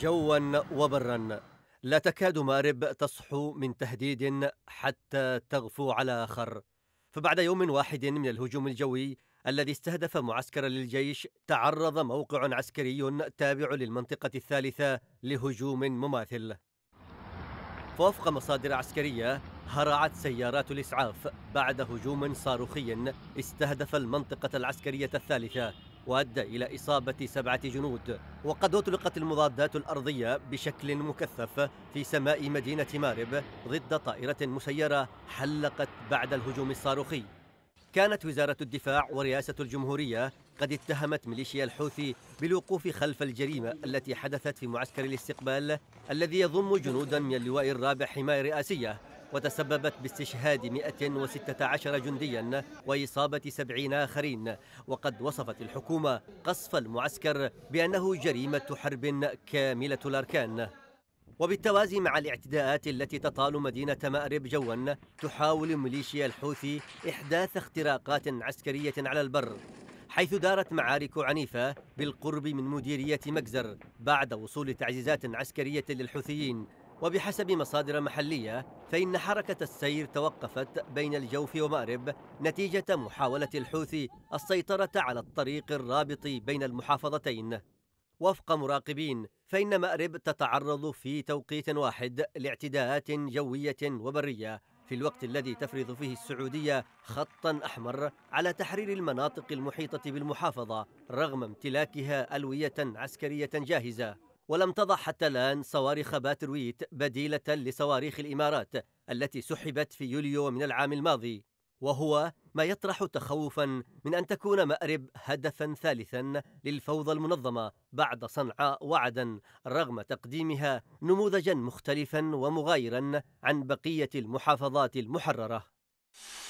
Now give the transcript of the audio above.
جوا وبرا لا تكاد مارب تصحو من تهديد حتى تغفو على آخر فبعد يوم واحد من الهجوم الجوي الذي استهدف معسكرا للجيش تعرض موقع عسكري تابع للمنطقة الثالثة لهجوم مماثل فوفق مصادر عسكرية هرعت سيارات الإسعاف بعد هجوم صاروخي استهدف المنطقة العسكرية الثالثة وأدى إلى إصابة سبعة جنود وقد أطلقت المضادات الأرضية بشكل مكثف في سماء مدينة مارب ضد طائرة مسيرة حلقت بعد الهجوم الصاروخي كانت وزارة الدفاع ورئاسة الجمهورية قد اتهمت ميليشيا الحوثي بالوقوف خلف الجريمة التي حدثت في معسكر الاستقبال الذي يضم جنودا من اللواء الرابع حماية رئاسية وتسببت باستشهاد 116 جنديا وإصابة 70 آخرين وقد وصفت الحكومة قصف المعسكر بأنه جريمة حرب كاملة الأركان وبالتوازي مع الاعتداءات التي تطال مدينة مأرب جوا تحاول ميليشيا الحوثي إحداث اختراقات عسكرية على البر حيث دارت معارك عنيفة بالقرب من مديرية مجزر بعد وصول تعزيزات عسكرية للحوثيين وبحسب مصادر محلية فإن حركة السير توقفت بين الجوف ومأرب نتيجة محاولة الحوثي السيطرة على الطريق الرابط بين المحافظتين وفق مراقبين فإن مأرب تتعرض في توقيت واحد لاعتداءات جوية وبرية في الوقت الذي تفرض فيه السعودية خطا أحمر على تحرير المناطق المحيطة بالمحافظة رغم امتلاكها ألوية عسكرية جاهزة ولم تضع حتى الآن صواريخ باترويت بديلة لصواريخ الإمارات التي سحبت في يوليو من العام الماضي وهو ما يطرح تخوفا من أن تكون مأرب هدفا ثالثا للفوضى المنظمة بعد صنعاء وعدن رغم تقديمها نموذجا مختلفا ومغايرا عن بقية المحافظات المحررة